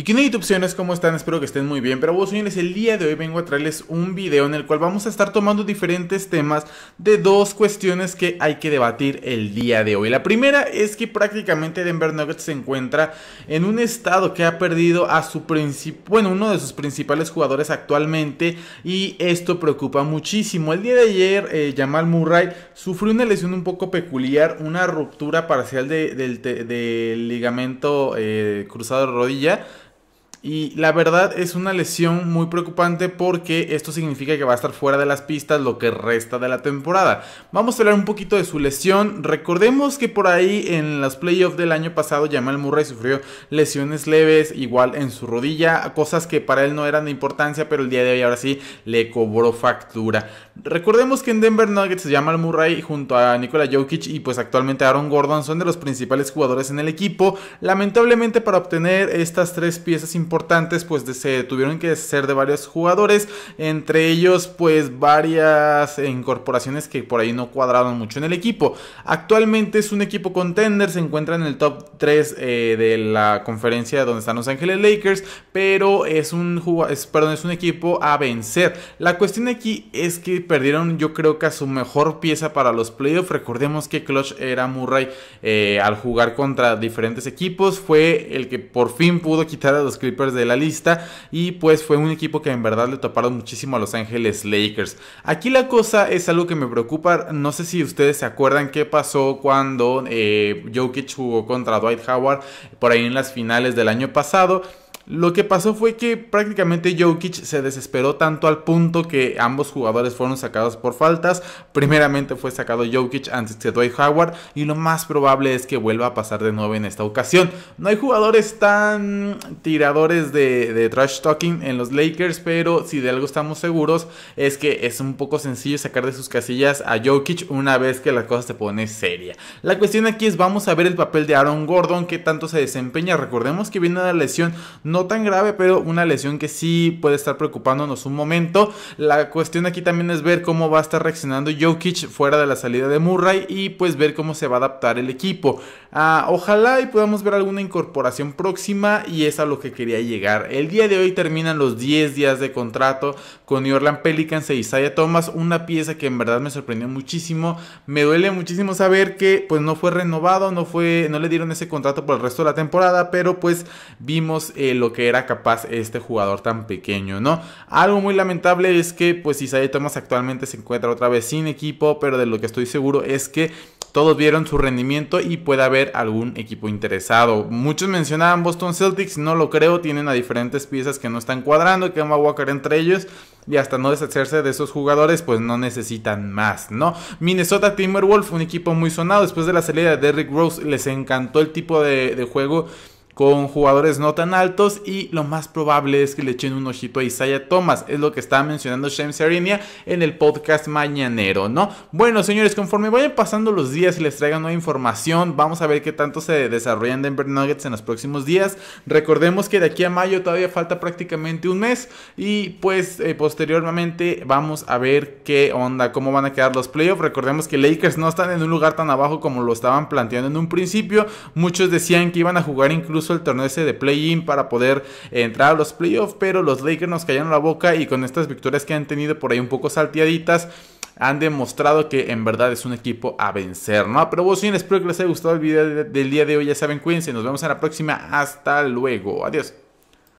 Y Kinect opciones, ¿cómo están? Espero que estén muy bien. Pero vos, señores, el día de hoy vengo a traerles un video en el cual vamos a estar tomando diferentes temas de dos cuestiones que hay que debatir el día de hoy. La primera es que prácticamente Denver Nuggets se encuentra en un estado que ha perdido a su principal, bueno, uno de sus principales jugadores actualmente y esto preocupa muchísimo. El día de ayer, eh, Jamal Murray sufrió una lesión un poco peculiar, una ruptura parcial del, ligamento eh, cruzado de rodilla y la verdad es una lesión muy preocupante porque esto significa que va a estar fuera de las pistas lo que resta de la temporada. Vamos a hablar un poquito de su lesión. Recordemos que por ahí en los playoffs del año pasado Jamal Murray sufrió lesiones leves, igual en su rodilla, cosas que para él no eran de importancia, pero el día de hoy ahora sí le cobró factura. Recordemos que en Denver Nuggets Jamal Murray junto a Nikola Jokic y pues actualmente Aaron Gordon son de los principales jugadores en el equipo. Lamentablemente para obtener estas tres piezas importantes importantes, pues se tuvieron que ser de varios jugadores, entre ellos pues varias incorporaciones que por ahí no cuadraron mucho en el equipo. Actualmente es un equipo contender, se encuentra en el top 3 eh, de la conferencia donde están Los Ángeles Lakers, pero es un, es, perdón, es un equipo a vencer. La cuestión aquí es que perdieron yo creo que a su mejor pieza para los playoffs. Recordemos que Clutch era Murray eh, al jugar contra diferentes equipos, fue el que por fin pudo quitar a los Clippers de la lista. Y pues fue un equipo que en verdad le toparon muchísimo a Los Ángeles Lakers. Aquí la cosa es algo que me preocupa. No sé si ustedes se acuerdan qué pasó cuando eh, Jokic jugó contra Dwight Howard por ahí en las finales del año pasado. Lo que pasó fue que prácticamente Jokic se desesperó tanto al punto que ambos jugadores fueron sacados por faltas. Primeramente fue sacado Jokic antes que Dwight Howard y lo más probable es que vuelva a pasar de nuevo en esta ocasión. No hay jugadores tan tiradores de, trash talking en los Lakers, pero si de algo estamos seguros es que es un poco sencillo sacar de sus casillas a Jokic una vez que la cosa se pone seria. La cuestión aquí es vamos a ver el papel de Aaron Gordon, que tanto se desempeña. Recordemos que viene la lesión no tan grave, pero una lesión que sí puede estar preocupándonos un momento. La cuestión aquí también es ver cómo va a estar reaccionando Jokic fuera de la salida de Murray y pues ver cómo se va a adaptar el equipo. Ah, ojalá y podamos ver alguna incorporación próxima y es a lo que quería llegar. El día de hoy terminan los 10 días de contrato con New Orleans Pelicans e Isaiah Thomas, una pieza que en verdad me sorprendió muchísimo. Me duele muchísimo saber que pues no fue renovado, no fue no le dieron ese contrato por el resto de la temporada, pero pues vimos eh, lo que era capaz este jugador tan pequeño, ¿no? Algo muy lamentable es que pues Isaiah Thomas actualmente se encuentra otra vez sin equipo, pero de lo que estoy seguro es que todos vieron su rendimiento y puede haber algún equipo interesado. Muchos mencionaban Boston Celtics, no lo creo, tienen a diferentes piezas que no están cuadrando, que a Walker entre ellos y hasta no deshacerse de esos jugadores, pues no necesitan más, ¿no? Minnesota Timberwolves, un equipo muy sonado, después de la salida de Derrick Rose, les encantó el tipo de juego con jugadores no tan altos y lo más probable es que le echen un ojito a Isaiah Thomas, es lo que estaba mencionando James Sarinia en el podcast mañanero, ¿no? Bueno, señores, conforme vayan pasando los días y les traigan nueva información, vamos a ver qué tanto se desarrollan Denver Nuggets en los próximos días. Recordemos que de aquí a mayo todavía falta prácticamente un mes y pues eh, posteriormente vamos a ver qué onda, cómo van a quedar los playoffs. Recordemos que Lakers no están en un lugar tan abajo como lo estaban planteando en un principio. Muchos decían que iban a jugar incluso uso el torneo ese de play-in para poder entrar a los playoffs, pero los Lakers nos cayeron la boca y con estas victorias que han tenido por ahí un poco salteaditas, han demostrado que en verdad es un equipo a vencer, ¿no? Pero vos, sí, espero que les haya gustado el video del día de hoy. Ya saben, cuídense. Nos vemos en la próxima. Hasta luego. Adiós.